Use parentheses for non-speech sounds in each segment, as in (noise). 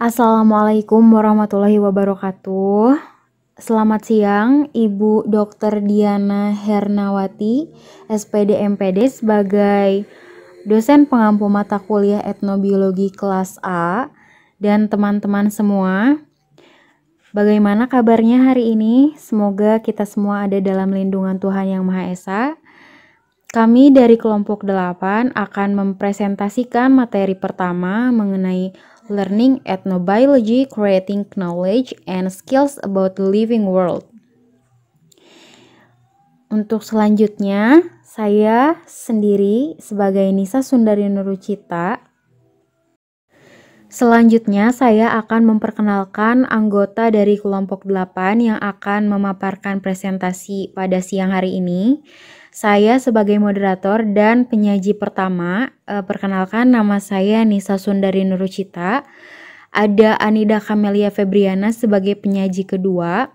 Assalamualaikum warahmatullahi wabarakatuh. Selamat siang, Ibu Dr. Diana Hernawati, SPD MPD sebagai dosen pengampu mata kuliah etnobiologi kelas A dan teman-teman semua. Bagaimana kabarnya hari ini? Semoga kita semua ada dalam lindungan Tuhan Yang Maha Esa. Kami dari kelompok 8 akan mempresentasikan materi pertama mengenai Learning Ethnobiology, Creating Knowledge and Skills about the Living World. Untuk selanjutnya, saya sendiri sebagai Nisa Sundari Nurucita. Selanjutnya, saya akan memperkenalkan anggota dari kelompok 8 yang akan memaparkan presentasi pada siang hari ini. Saya sebagai moderator dan penyaji pertama, eh, perkenalkan nama saya Nisa Sundari Nurucita. Ada Anida Kamelia Febriana sebagai penyaji kedua.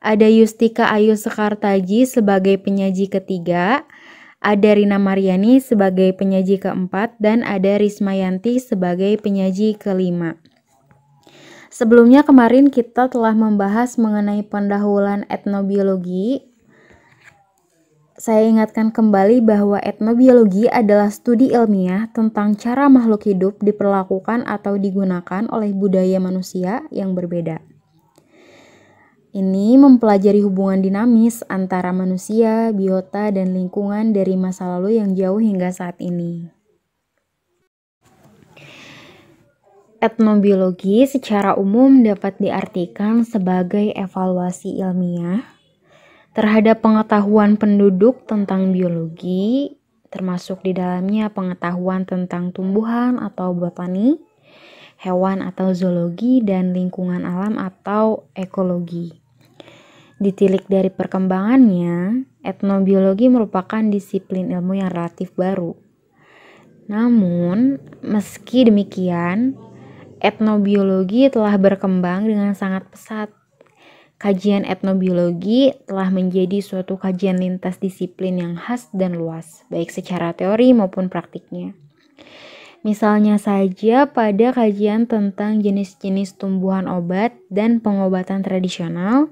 Ada Yustika Ayu Sekartaji sebagai penyaji ketiga. Ada Rina Mariani sebagai penyaji keempat dan ada Risma Yanti sebagai penyaji kelima. Sebelumnya kemarin kita telah membahas mengenai pendahuluan etnobiologi saya ingatkan kembali bahwa etnobiologi adalah studi ilmiah tentang cara makhluk hidup diperlakukan atau digunakan oleh budaya manusia yang berbeda. Ini mempelajari hubungan dinamis antara manusia, biota, dan lingkungan dari masa lalu yang jauh hingga saat ini. Etnobiologi secara umum dapat diartikan sebagai evaluasi ilmiah terhadap pengetahuan penduduk tentang biologi, termasuk di dalamnya pengetahuan tentang tumbuhan atau botani, hewan atau zoologi, dan lingkungan alam atau ekologi. Ditilik dari perkembangannya, etnobiologi merupakan disiplin ilmu yang relatif baru. Namun, meski demikian, etnobiologi telah berkembang dengan sangat pesat Kajian etnobiologi telah menjadi suatu kajian lintas disiplin yang khas dan luas, baik secara teori maupun praktiknya. Misalnya saja pada kajian tentang jenis-jenis tumbuhan obat dan pengobatan tradisional,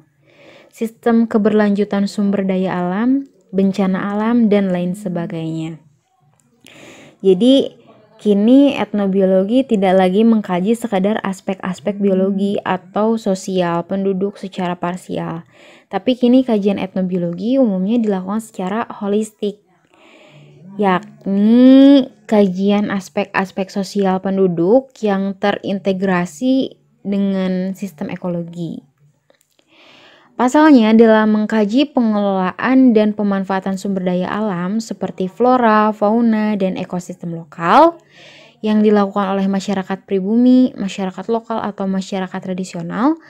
sistem keberlanjutan sumber daya alam, bencana alam, dan lain sebagainya. Jadi, Kini etnobiologi tidak lagi mengkaji sekadar aspek-aspek biologi atau sosial penduduk secara parsial, tapi kini kajian etnobiologi umumnya dilakukan secara holistik, yakni kajian aspek-aspek sosial penduduk yang terintegrasi dengan sistem ekologi. Pasalnya, dalam mengkaji pengelolaan dan pemanfaatan sumber daya alam seperti flora, fauna, dan ekosistem lokal yang dilakukan oleh masyarakat pribumi, masyarakat lokal, atau masyarakat tradisional,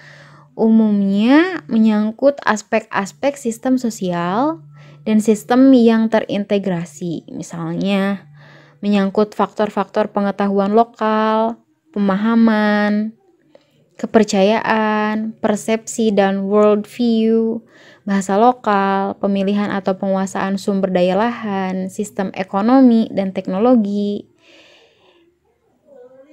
umumnya menyangkut aspek-aspek sistem sosial dan sistem yang terintegrasi, misalnya menyangkut faktor-faktor pengetahuan lokal, pemahaman, kepercayaan, persepsi dan world view, bahasa lokal, pemilihan atau penguasaan sumber daya lahan, sistem ekonomi dan teknologi,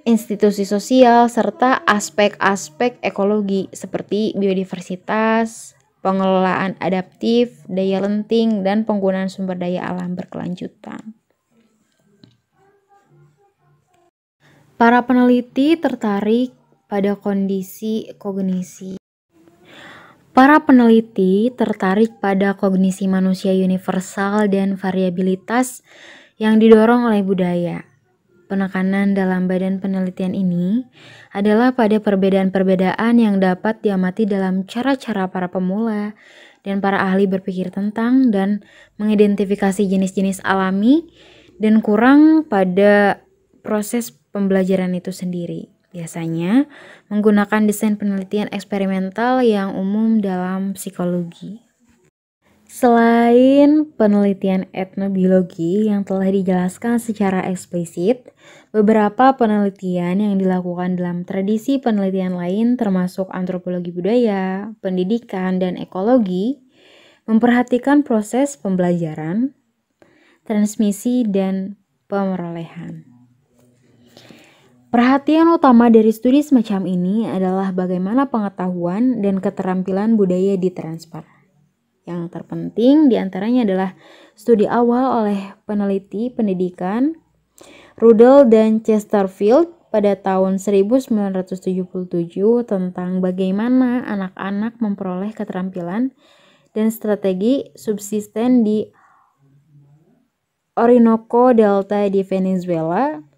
institusi sosial serta aspek-aspek ekologi seperti biodiversitas, pengelolaan adaptif, daya lenting dan penggunaan sumber daya alam berkelanjutan. Para peneliti tertarik pada kondisi kognisi. Para peneliti tertarik pada kognisi manusia universal dan variabilitas yang didorong oleh budaya. Penekanan dalam badan penelitian ini adalah pada perbedaan-perbedaan yang dapat diamati dalam cara-cara para pemula dan para ahli berpikir tentang dan mengidentifikasi jenis-jenis alami dan kurang pada proses pembelajaran itu sendiri biasanya menggunakan desain penelitian eksperimental yang umum dalam psikologi. Selain penelitian etnobiologi yang telah dijelaskan secara eksplisit, beberapa penelitian yang dilakukan dalam tradisi penelitian lain termasuk antropologi budaya, pendidikan, dan ekologi memperhatikan proses pembelajaran, transmisi, dan pemerolehan. Perhatian utama dari studi semacam ini adalah bagaimana pengetahuan dan keterampilan budaya ditransfer. Yang terpenting diantaranya adalah studi awal oleh peneliti pendidikan Rudel dan Chesterfield pada tahun 1977 tentang bagaimana anak-anak memperoleh keterampilan dan strategi subsisten di Orinoco Delta di Venezuela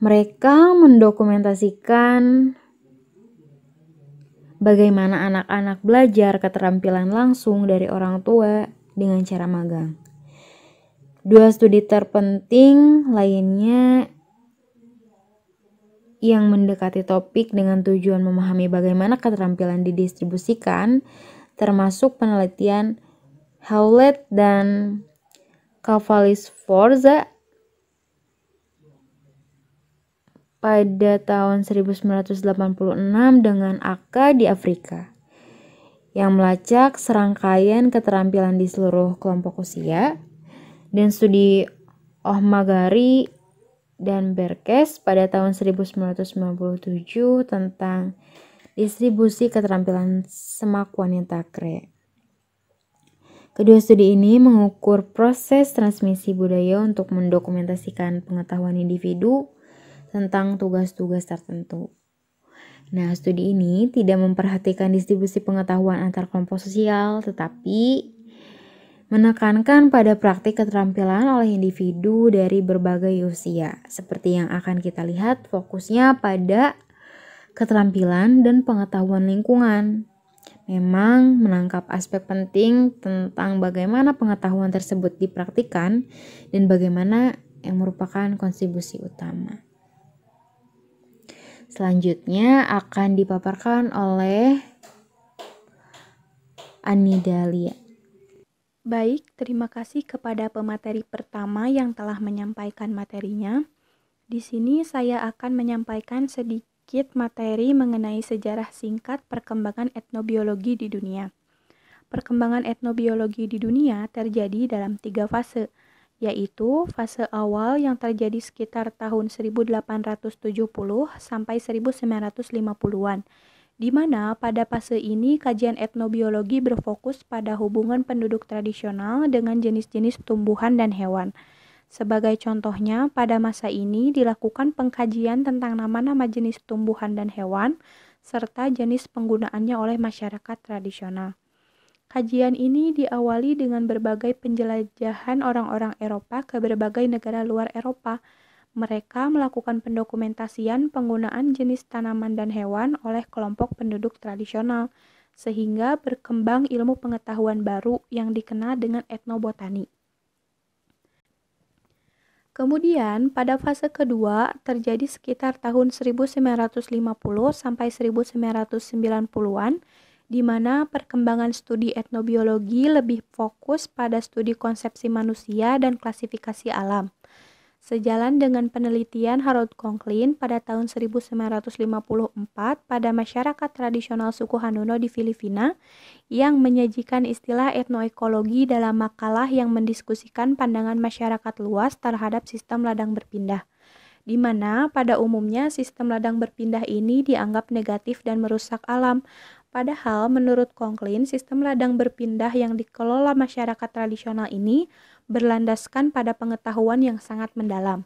mereka mendokumentasikan bagaimana anak-anak belajar keterampilan langsung dari orang tua dengan cara magang. Dua studi terpenting lainnya yang mendekati topik dengan tujuan memahami bagaimana keterampilan didistribusikan, termasuk penelitian Howlett dan cavalli Forza pada tahun 1986 dengan Aka di Afrika yang melacak serangkaian keterampilan di seluruh kelompok usia dan studi Ohmagari dan Berkes pada tahun 1997 tentang distribusi keterampilan semak wanita kre. Kedua studi ini mengukur proses transmisi budaya untuk mendokumentasikan pengetahuan individu tentang tugas-tugas tertentu. Nah, studi ini tidak memperhatikan distribusi pengetahuan antar kelompok sosial, tetapi menekankan pada praktik keterampilan oleh individu dari berbagai usia. Seperti yang akan kita lihat, fokusnya pada keterampilan dan pengetahuan lingkungan. Memang menangkap aspek penting tentang bagaimana pengetahuan tersebut dipraktikan dan bagaimana yang merupakan kontribusi utama. Selanjutnya akan dipaparkan oleh Anidalia. Baik, terima kasih kepada pemateri pertama yang telah menyampaikan materinya. Di sini saya akan menyampaikan sedikit materi mengenai sejarah singkat perkembangan etnobiologi di dunia. Perkembangan etnobiologi di dunia terjadi dalam tiga fase – yaitu fase awal yang terjadi sekitar tahun 1870 sampai 1950-an, di mana pada fase ini kajian etnobiologi berfokus pada hubungan penduduk tradisional dengan jenis-jenis tumbuhan dan hewan. Sebagai contohnya, pada masa ini dilakukan pengkajian tentang nama-nama jenis tumbuhan dan hewan, serta jenis penggunaannya oleh masyarakat tradisional. Kajian ini diawali dengan berbagai penjelajahan orang-orang Eropa ke berbagai negara luar Eropa. Mereka melakukan pendokumentasian penggunaan jenis tanaman dan hewan oleh kelompok penduduk tradisional, sehingga berkembang ilmu pengetahuan baru yang dikenal dengan etnobotani. Kemudian, pada fase kedua terjadi sekitar tahun 1950 sampai 1990-an di mana perkembangan studi etnobiologi lebih fokus pada studi konsepsi manusia dan klasifikasi alam. Sejalan dengan penelitian Harold Conklin pada tahun 1954 pada masyarakat tradisional suku Hanuno di Filipina yang menyajikan istilah etnoekologi dalam makalah yang mendiskusikan pandangan masyarakat luas terhadap sistem ladang berpindah di mana pada umumnya sistem ladang berpindah ini dianggap negatif dan merusak alam, Padahal menurut Conklin, sistem ladang berpindah yang dikelola masyarakat tradisional ini berlandaskan pada pengetahuan yang sangat mendalam.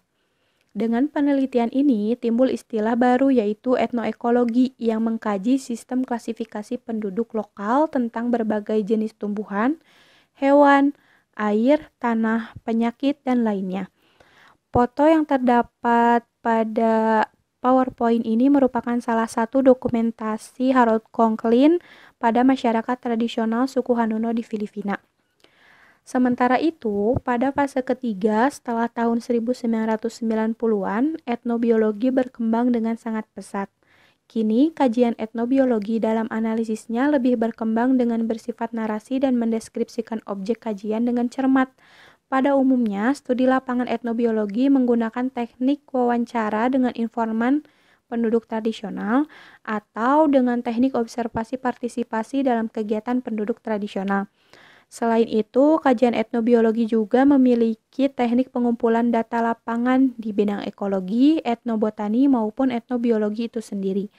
Dengan penelitian ini, timbul istilah baru yaitu etnoekologi yang mengkaji sistem klasifikasi penduduk lokal tentang berbagai jenis tumbuhan, hewan, air, tanah, penyakit, dan lainnya. Foto yang terdapat pada PowerPoint ini merupakan salah satu dokumentasi Harold Conklin pada masyarakat tradisional suku Hanuno di Filipina. Sementara itu, pada fase ketiga setelah tahun 1990-an, etnobiologi berkembang dengan sangat pesat. Kini, kajian etnobiologi dalam analisisnya lebih berkembang dengan bersifat narasi dan mendeskripsikan objek kajian dengan cermat, pada umumnya, studi lapangan etnobiologi menggunakan teknik wawancara dengan informan penduduk tradisional atau dengan teknik observasi partisipasi dalam kegiatan penduduk tradisional. Selain itu, kajian etnobiologi juga memiliki teknik pengumpulan data lapangan di bidang ekologi, etnobotani, maupun etnobiologi itu sendiri.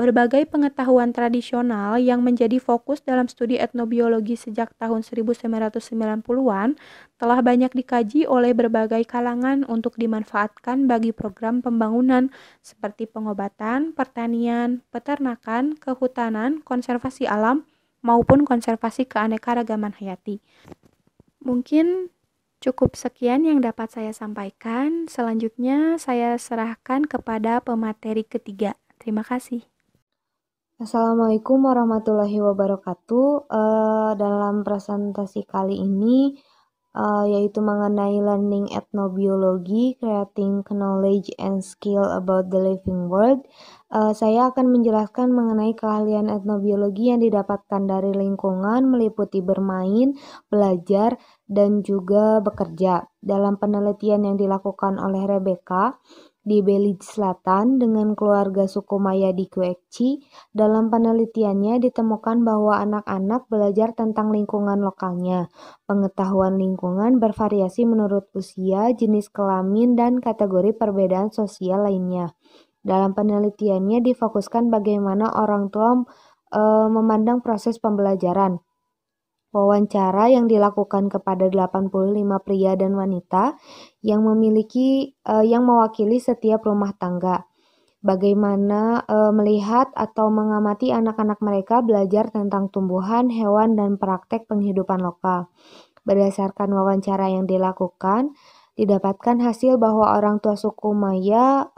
Berbagai pengetahuan tradisional yang menjadi fokus dalam studi etnobiologi sejak tahun 1990-an telah banyak dikaji oleh berbagai kalangan untuk dimanfaatkan bagi program pembangunan seperti pengobatan, pertanian, peternakan, kehutanan, konservasi alam, maupun konservasi keanekaragaman hayati. Mungkin Cukup sekian yang dapat saya sampaikan. Selanjutnya, saya serahkan kepada pemateri ketiga. Terima kasih. Assalamualaikum warahmatullahi wabarakatuh. Uh, dalam presentasi kali ini uh, yaitu mengenai learning ethnobiology, creating knowledge and skill about the living world uh, saya akan menjelaskan mengenai keahlian etnobiologi yang didapatkan dari lingkungan meliputi bermain, belajar, dan juga bekerja. Dalam penelitian yang dilakukan oleh Rebecca, di Belize Selatan dengan keluarga suku Maya di Kuekci. Dalam penelitiannya ditemukan bahwa anak-anak belajar tentang lingkungan lokalnya. Pengetahuan lingkungan bervariasi menurut usia, jenis kelamin, dan kategori perbedaan sosial lainnya. Dalam penelitiannya difokuskan bagaimana orang tua e, memandang proses pembelajaran. Wawancara yang dilakukan kepada 85 pria dan wanita yang memiliki e, yang mewakili setiap rumah tangga. Bagaimana e, melihat atau mengamati anak-anak mereka belajar tentang tumbuhan, hewan, dan praktek penghidupan lokal. Berdasarkan wawancara yang dilakukan, didapatkan hasil bahwa orang tua suku Maya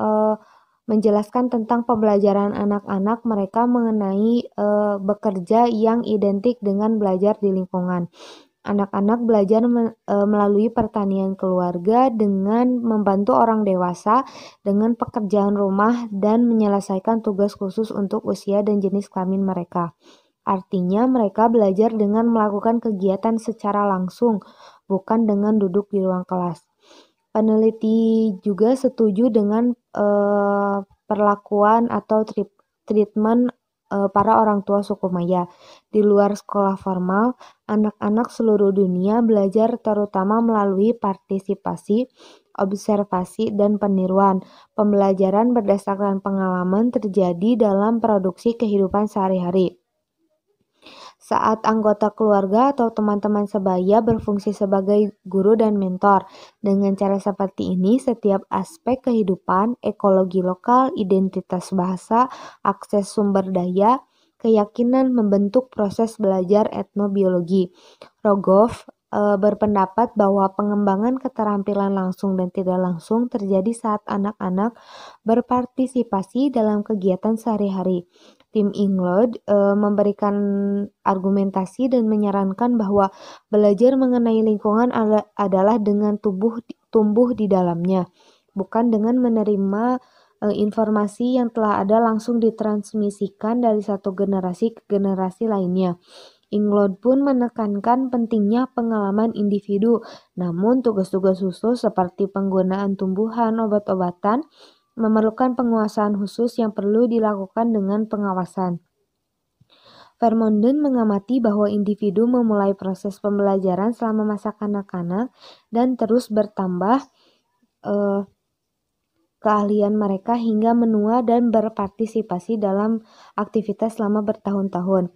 menjelaskan tentang pembelajaran anak-anak mereka mengenai e, bekerja yang identik dengan belajar di lingkungan. Anak-anak belajar me, e, melalui pertanian keluarga dengan membantu orang dewasa dengan pekerjaan rumah dan menyelesaikan tugas khusus untuk usia dan jenis kelamin mereka. Artinya, mereka belajar dengan melakukan kegiatan secara langsung, bukan dengan duduk di ruang kelas. Peneliti juga setuju dengan eh, perlakuan atau treatment eh, para orang tua suku Maya. Di luar sekolah formal, anak-anak seluruh dunia belajar terutama melalui partisipasi, observasi, dan peniruan. Pembelajaran berdasarkan pengalaman terjadi dalam produksi kehidupan sehari-hari saat anggota keluarga atau teman-teman sebaya berfungsi sebagai guru dan mentor. Dengan cara seperti ini, setiap aspek kehidupan, ekologi lokal, identitas bahasa, akses sumber daya, keyakinan membentuk proses belajar etnobiologi. Rogoff Eh, berpendapat bahwa pengembangan keterampilan langsung dan tidak langsung terjadi saat anak-anak berpartisipasi dalam kegiatan sehari-hari. Tim Inglod e, eh, memberikan argumentasi dan menyarankan bahwa belajar mengenai lingkungan adalah dengan tubuh tumbuh di dalamnya, bukan dengan menerima e, informasi yang telah ada langsung ditransmisikan dari satu generasi ke generasi lainnya. Inglod pun menekankan pentingnya pengalaman individu. Namun tugas-tugas khusus seperti penggunaan tumbuhan obat-obatan memerlukan penguasaan khusus yang perlu dilakukan dengan pengawasan. Vermonden mengamati bahwa individu memulai proses pembelajaran selama masa kanak-kanak dan terus bertambah eh, keahlian mereka hingga menua dan berpartisipasi dalam aktivitas selama bertahun-tahun.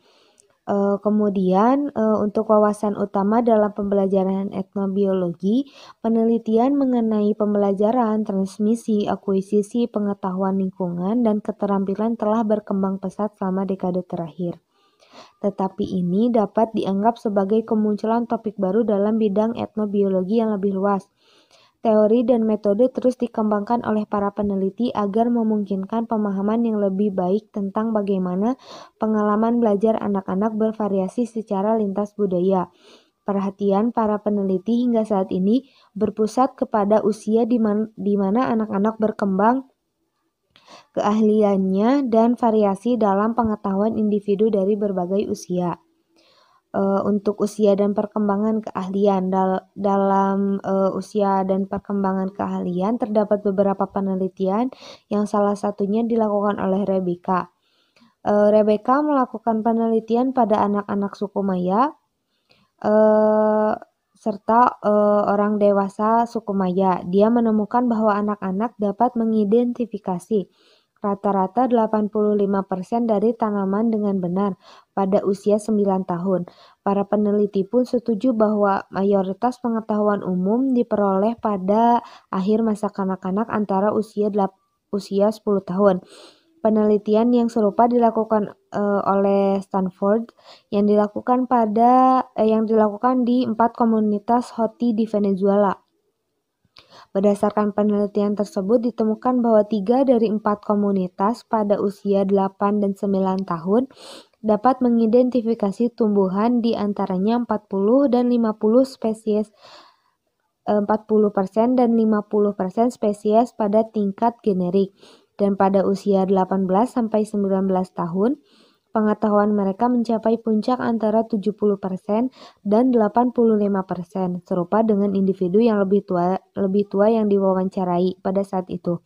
Uh, kemudian uh, untuk wawasan utama dalam pembelajaran etnobiologi, penelitian mengenai pembelajaran, transmisi, akuisisi, pengetahuan lingkungan, dan keterampilan telah berkembang pesat selama dekade terakhir. Tetapi ini dapat dianggap sebagai kemunculan topik baru dalam bidang etnobiologi yang lebih luas, teori dan metode terus dikembangkan oleh para peneliti agar memungkinkan pemahaman yang lebih baik tentang bagaimana pengalaman belajar anak-anak bervariasi secara lintas budaya. Perhatian para peneliti hingga saat ini berpusat kepada usia di mana anak-anak berkembang, keahliannya, dan variasi dalam pengetahuan individu dari berbagai usia uh, untuk usia dan perkembangan keahlian. Dal dalam uh, usia dan perkembangan keahlian terdapat beberapa penelitian yang salah satunya dilakukan oleh Rebecca. Uh, Rebecca melakukan penelitian pada anak-anak suku Maya uh, serta uh, orang dewasa suku Maya. Dia menemukan bahwa anak-anak dapat mengidentifikasi rata-rata 85% dari tanaman dengan benar pada usia 9 tahun. Para peneliti pun setuju bahwa mayoritas pengetahuan umum diperoleh pada akhir masa kanak-kanak antara usia 8, usia 10 tahun. Penelitian yang serupa dilakukan uh, oleh Stanford yang dilakukan pada eh, yang dilakukan di empat komunitas Hoti di Venezuela. Berdasarkan penelitian tersebut ditemukan bahwa 3 dari 4 komunitas pada usia 8 dan 9 tahun dapat mengidentifikasi tumbuhan di antaranya 40 dan 50 spesies 40% eh, dan 50% spesies pada tingkat generik dan pada usia 18 sampai 19 tahun pengetahuan mereka mencapai puncak antara 70% dan 85%, serupa dengan individu yang lebih tua lebih tua yang diwawancarai pada saat itu.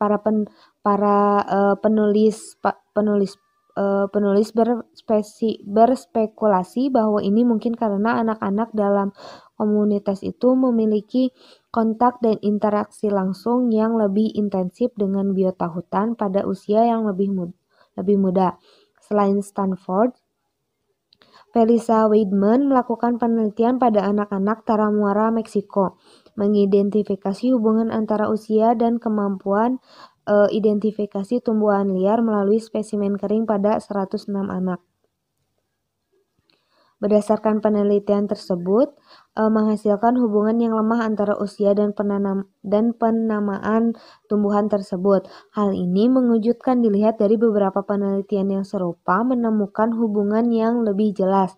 Para pen, para uh, penulis pa, penulis eh, penulis berspesi, berspekulasi bahwa ini mungkin karena anak-anak dalam komunitas itu memiliki kontak dan interaksi langsung yang lebih intensif dengan biota hutan pada usia yang lebih muda, lebih muda. Selain Stanford, Felisa Weidman melakukan penelitian pada anak-anak Taramuara, Meksiko, mengidentifikasi hubungan antara usia dan kemampuan e, identifikasi tumbuhan liar melalui spesimen kering pada 106 anak. Berdasarkan penelitian tersebut, eh, menghasilkan hubungan yang lemah antara usia dan, penanam, dan penamaan tumbuhan tersebut. Hal ini mengejutkan dilihat dari beberapa penelitian yang serupa menemukan hubungan yang lebih jelas.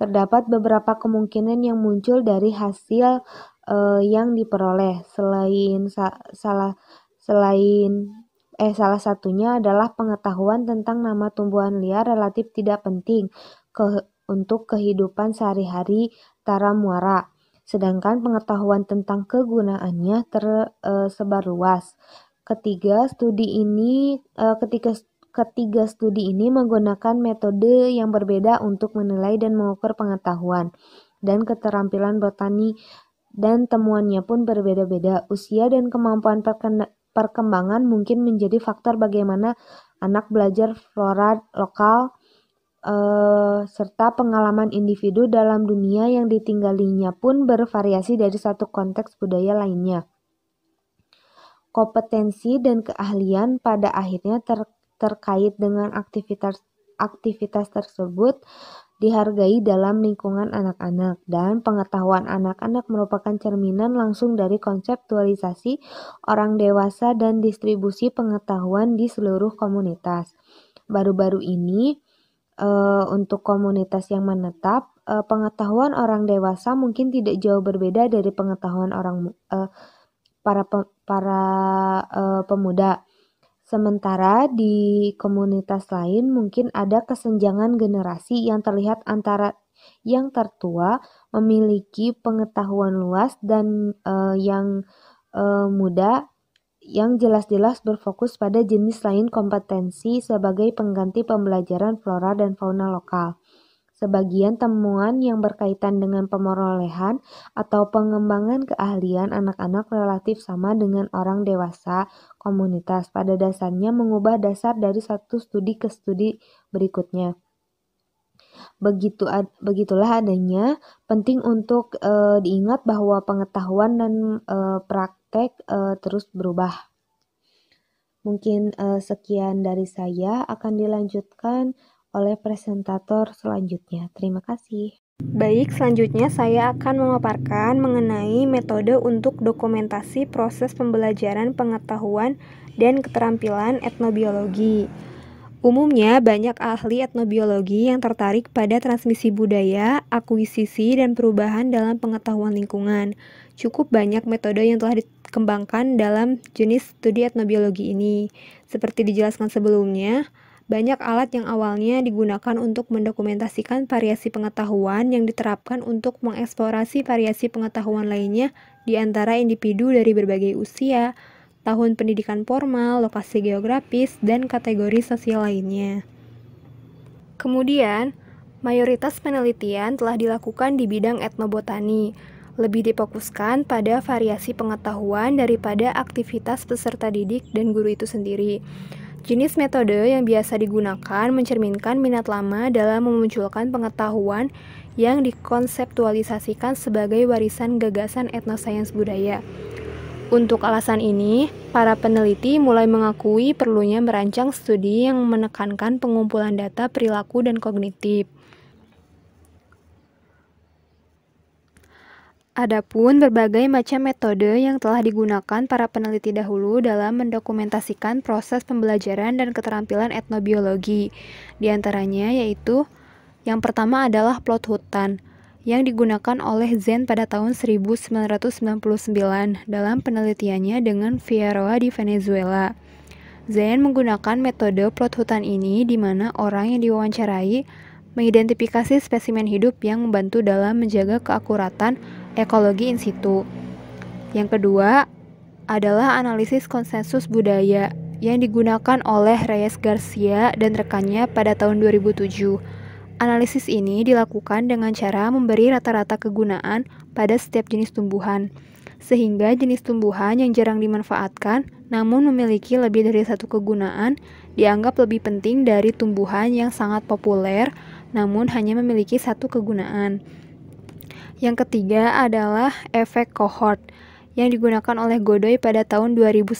Terdapat beberapa kemungkinan yang muncul dari hasil eh, yang diperoleh selain sa salah selain eh salah satunya adalah pengetahuan tentang nama tumbuhan liar relatif tidak penting. Ke untuk kehidupan sehari-hari tara muara, sedangkan pengetahuan tentang kegunaannya tersebar eh, luas. Ketiga, studi ini eh, ketika ketiga studi ini menggunakan metode yang berbeda untuk menilai dan mengukur pengetahuan dan keterampilan bertani dan temuannya pun berbeda-beda. Usia dan kemampuan perkembangan mungkin menjadi faktor bagaimana anak belajar flora lokal uh, serta pengalaman individu dalam dunia yang ditinggalinya pun bervariasi dari satu konteks budaya lainnya. Kompetensi dan keahlian pada akhirnya ter terkait dengan aktivitas aktivitas tersebut dihargai dalam lingkungan anak-anak dan pengetahuan anak-anak merupakan cerminan langsung dari konseptualisasi orang dewasa dan distribusi pengetahuan di seluruh komunitas. Baru-baru ini, uh, untuk komunitas yang menetap, uh, pengetahuan orang dewasa mungkin tidak jauh berbeda dari pengetahuan orang uh, para pe para uh, pemuda. Sementara di komunitas lain mungkin ada kesenjangan generasi yang terlihat antara yang tertua memiliki pengetahuan luas dan uh, yang uh, muda yang jelas-jelas berfokus pada jenis lain kompetensi sebagai pengganti pembelajaran flora dan fauna lokal. Sebagian temuan yang berkaitan dengan pemerolehan atau pengembangan keahlian anak-anak relatif sama dengan orang dewasa komunitas pada dasarnya mengubah dasar dari satu studi ke studi berikutnya. Begitu ad, begitulah adanya penting untuk e, diingat bahwa pengetahuan dan e, prak, praktek uh, terus berubah. Mungkin uh, sekian dari saya akan dilanjutkan oleh presentator selanjutnya. Terima kasih. Baik, selanjutnya saya akan memaparkan mengenai metode untuk dokumentasi proses pembelajaran pengetahuan dan keterampilan etnobiologi. Umumnya, banyak ahli etnobiologi yang tertarik pada transmisi budaya, akuisisi, dan perubahan dalam pengetahuan lingkungan. Cukup banyak metode yang telah dikembangkan dalam jenis studi etnobiologi ini. Seperti dijelaskan sebelumnya, banyak alat yang awalnya digunakan untuk mendokumentasikan variasi pengetahuan yang diterapkan untuk mengeksplorasi variasi pengetahuan lainnya di antara individu dari berbagai usia, tahun pendidikan formal, lokasi geografis, dan kategori sosial lainnya. Kemudian, mayoritas penelitian telah dilakukan di bidang etnobotani, lebih difokuskan pada variasi pengetahuan daripada aktivitas peserta didik dan guru itu sendiri. Jenis metode yang biasa digunakan mencerminkan minat lama dalam memunculkan pengetahuan yang dikonseptualisasikan sebagai warisan gagasan etnosains budaya. Untuk alasan ini, para peneliti mulai mengakui perlunya merancang studi yang menekankan pengumpulan data perilaku dan kognitif. Adapun berbagai macam metode yang telah digunakan para peneliti dahulu dalam mendokumentasikan proses pembelajaran dan keterampilan etnobiologi, diantaranya yaitu yang pertama adalah plot hutan yang digunakan oleh Zen pada tahun 1999 dalam penelitiannya dengan Fieroa di Venezuela. Zen menggunakan metode plot hutan ini di mana orang yang diwawancarai mengidentifikasi spesimen hidup yang membantu dalam menjaga keakuratan ekologi in situ. Yang kedua adalah analisis konsensus budaya yang digunakan oleh Reyes Garcia dan rekannya pada tahun 2007 Analisis ini dilakukan dengan cara memberi rata-rata kegunaan pada setiap jenis tumbuhan, sehingga jenis tumbuhan yang jarang dimanfaatkan namun memiliki lebih dari satu kegunaan dianggap lebih penting dari tumbuhan yang sangat populer namun hanya memiliki satu kegunaan. Yang ketiga adalah efek kohort yang digunakan oleh Godoy pada tahun 2009.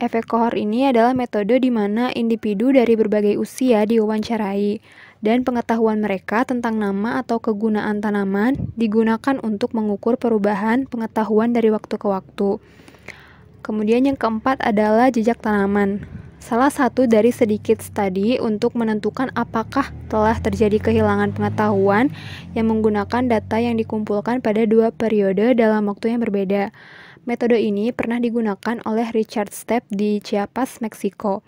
Efek kohort ini adalah metode di mana individu dari berbagai usia diwawancarai dan pengetahuan mereka tentang nama atau kegunaan tanaman digunakan untuk mengukur perubahan pengetahuan dari waktu ke waktu. Kemudian yang keempat adalah jejak tanaman. Salah satu dari sedikit studi untuk menentukan apakah telah terjadi kehilangan pengetahuan yang menggunakan data yang dikumpulkan pada dua periode dalam waktu yang berbeda. Metode ini pernah digunakan oleh Richard Stepp di Chiapas, Meksiko.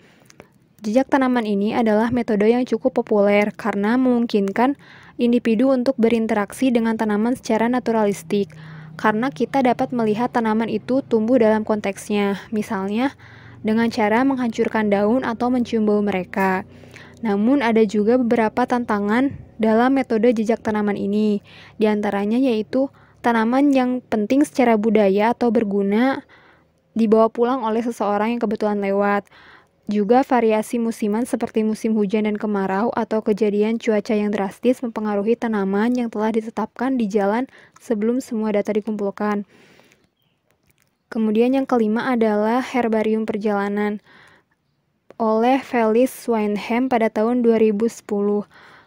Jejak tanaman ini adalah metode yang cukup populer karena memungkinkan individu untuk berinteraksi dengan tanaman secara naturalistik, karena kita dapat melihat tanaman itu tumbuh dalam konteksnya, misalnya dengan cara menghancurkan daun atau mencium bau mereka. Namun ada juga beberapa tantangan dalam metode jejak tanaman ini, diantaranya yaitu tanaman yang penting secara budaya atau berguna dibawa pulang oleh seseorang yang kebetulan lewat. Juga variasi musiman seperti musim hujan dan kemarau atau kejadian cuaca yang drastis mempengaruhi tanaman yang telah ditetapkan di jalan sebelum semua data dikumpulkan. Kemudian yang kelima adalah herbarium perjalanan oleh Felix Swainham pada tahun 2010.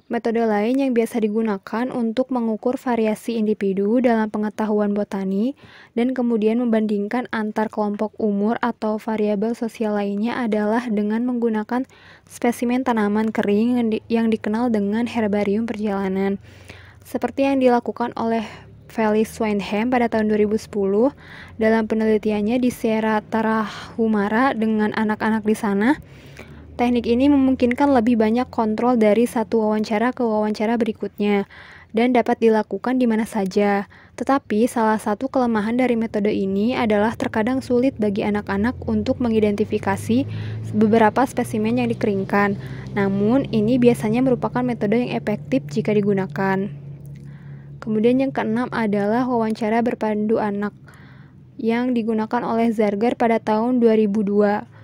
Metode lain yang biasa digunakan untuk mengukur variasi individu dalam pengetahuan botani dan kemudian membandingkan antar kelompok umur atau variabel sosial lainnya adalah dengan menggunakan spesimen tanaman kering yang, di yang dikenal dengan herbarium perjalanan. Seperti yang dilakukan oleh Felix Swainham pada tahun 2010 dalam penelitiannya di Sierra Tarahumara dengan anak-anak di sana Teknik ini memungkinkan lebih banyak kontrol dari satu wawancara ke wawancara berikutnya dan dapat dilakukan di mana saja. Tetapi salah satu kelemahan dari metode ini adalah terkadang sulit bagi anak-anak untuk mengidentifikasi beberapa spesimen yang dikeringkan. Namun, ini biasanya merupakan metode yang efektif jika digunakan. Kemudian yang keenam adalah wawancara berpandu anak yang digunakan oleh Zargar pada tahun 2002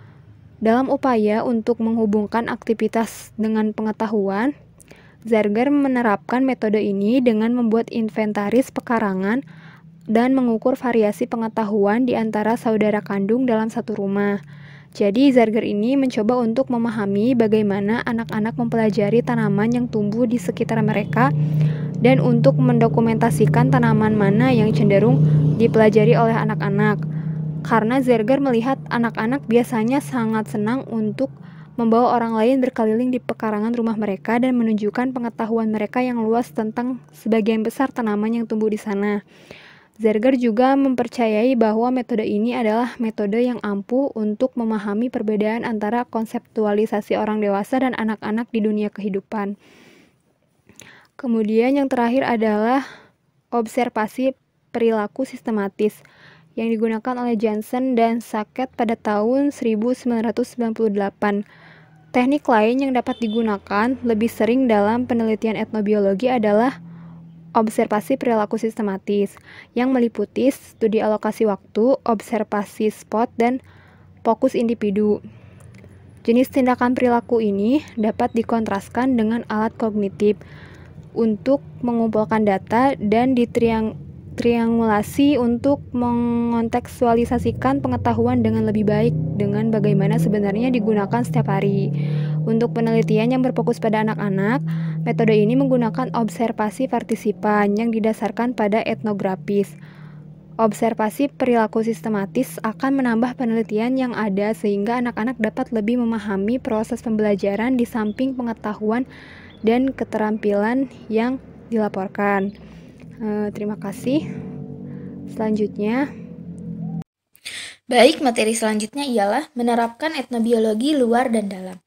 dalam upaya untuk menghubungkan aktivitas dengan pengetahuan, Zarger menerapkan metode ini dengan membuat inventaris pekarangan dan mengukur variasi pengetahuan di antara saudara kandung dalam satu rumah. Jadi, Zarger ini mencoba untuk memahami bagaimana anak-anak mempelajari tanaman yang tumbuh di sekitar mereka dan untuk mendokumentasikan tanaman mana yang cenderung dipelajari oleh anak-anak karena Zerger melihat anak-anak biasanya sangat senang untuk membawa orang lain berkeliling di pekarangan rumah mereka dan menunjukkan pengetahuan mereka yang luas tentang sebagian besar tanaman yang tumbuh di sana. Zerger juga mempercayai bahwa metode ini adalah metode yang ampuh untuk memahami perbedaan antara konseptualisasi orang dewasa dan anak-anak di dunia kehidupan. Kemudian yang terakhir adalah observasi perilaku sistematis yang digunakan oleh Johnson dan Saket pada tahun 1998. Teknik lain yang dapat digunakan lebih sering dalam penelitian etnobiologi adalah observasi perilaku sistematis yang meliputi studi alokasi waktu, observasi spot, dan fokus individu. Jenis tindakan perilaku ini dapat dikontraskan dengan alat kognitif untuk mengumpulkan data dan ditriang triangulasi untuk mengontekstualisasikan pengetahuan dengan lebih baik dengan bagaimana sebenarnya digunakan setiap hari. Untuk penelitian yang berfokus pada anak-anak, metode ini menggunakan observasi partisipan yang didasarkan pada etnografis. Observasi perilaku sistematis akan menambah penelitian yang ada sehingga anak-anak dapat lebih memahami proses pembelajaran di samping pengetahuan dan keterampilan yang dilaporkan. Eh, terima kasih. Selanjutnya. Baik, materi selanjutnya ialah menerapkan etnobiologi luar dan dalam.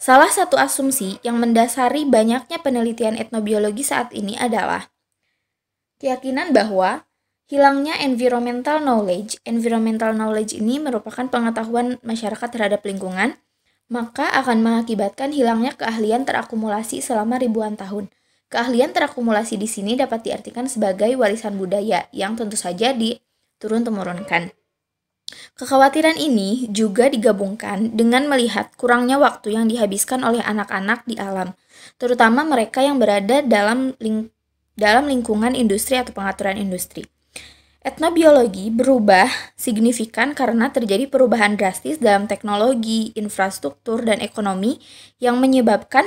Salah satu asumsi yang mendasari banyaknya penelitian etnobiologi saat ini adalah keyakinan bahwa hilangnya environmental knowledge, environmental knowledge ini merupakan pengetahuan masyarakat terhadap lingkungan, maka akan mengakibatkan hilangnya keahlian terakumulasi selama ribuan tahun. Keahlian terakumulasi di sini dapat diartikan sebagai warisan budaya yang tentu saja diturun-temurunkan. Kekhawatiran ini juga digabungkan dengan melihat kurangnya waktu yang dihabiskan oleh anak-anak di alam, terutama mereka yang berada dalam ling dalam lingkungan industri atau pengaturan industri. Etnobiologi berubah signifikan karena terjadi perubahan drastis dalam teknologi, infrastruktur, dan ekonomi yang menyebabkan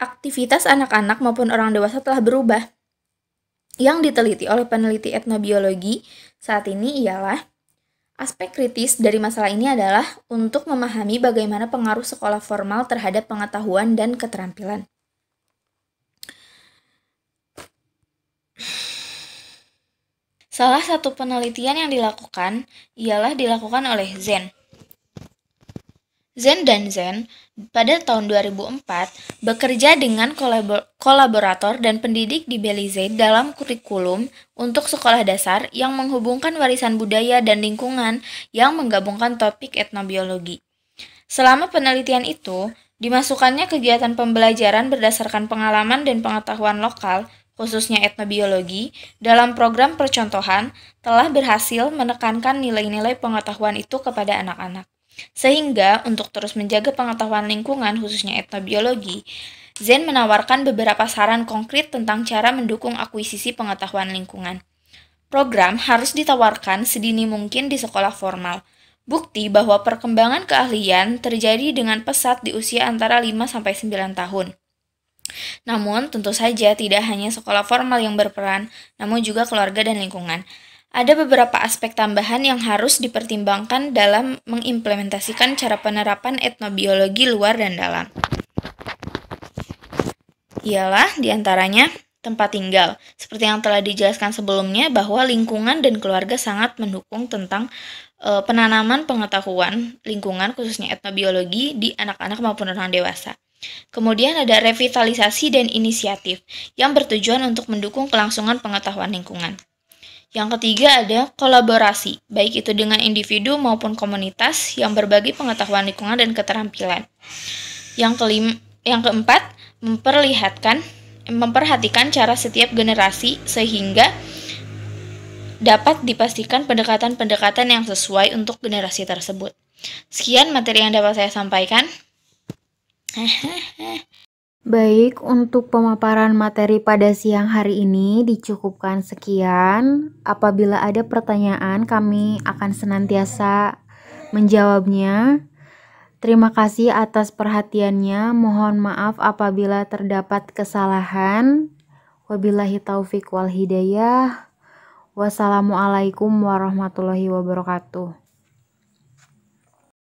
aktivitas anak-anak maupun orang dewasa telah berubah. Yang diteliti oleh peneliti etnobiologi saat ini ialah aspek kritis dari masalah ini adalah untuk memahami bagaimana pengaruh sekolah formal terhadap pengetahuan dan keterampilan. Salah satu penelitian yang dilakukan ialah dilakukan oleh Zen, Zen dan Zen pada tahun 2004 bekerja dengan kolaborator dan pendidik di Belize dalam kurikulum untuk sekolah dasar yang menghubungkan warisan budaya dan lingkungan yang menggabungkan topik etnobiologi. Selama penelitian itu, dimasukkannya kegiatan pembelajaran berdasarkan pengalaman dan pengetahuan lokal, khususnya etnobiologi, dalam program percontohan telah berhasil menekankan nilai-nilai pengetahuan itu kepada anak-anak. Sehingga, untuk terus menjaga pengetahuan lingkungan, khususnya etnobiologi, Zen menawarkan beberapa saran konkret tentang cara mendukung akuisisi pengetahuan lingkungan. Program harus ditawarkan sedini mungkin di sekolah formal. Bukti bahwa perkembangan keahlian terjadi dengan pesat di usia antara 5-9 tahun. Namun, tentu saja tidak hanya sekolah formal yang berperan, namun juga keluarga dan lingkungan ada beberapa aspek tambahan yang harus dipertimbangkan dalam mengimplementasikan cara penerapan etnobiologi luar dan dalam. Ialah diantaranya tempat tinggal. Seperti yang telah dijelaskan sebelumnya bahwa lingkungan dan keluarga sangat mendukung tentang e, penanaman pengetahuan lingkungan khususnya etnobiologi di anak-anak maupun orang dewasa. Kemudian ada revitalisasi dan inisiatif yang bertujuan untuk mendukung kelangsungan pengetahuan lingkungan. Yang ketiga ada kolaborasi, baik itu dengan individu maupun komunitas yang berbagi pengetahuan lingkungan dan keterampilan. Yang kelima, yang keempat, memperlihatkan memperhatikan cara setiap generasi sehingga dapat dipastikan pendekatan-pendekatan yang sesuai untuk generasi tersebut. Sekian materi yang dapat saya sampaikan. (laughs) Baik, untuk pemaparan materi pada siang hari ini dicukupkan sekian. Apabila ada pertanyaan, kami akan senantiasa menjawabnya. Terima kasih atas perhatiannya. Mohon maaf apabila terdapat kesalahan. Wabillahi taufik wal hidayah. Wassalamualaikum warahmatullahi wabarakatuh.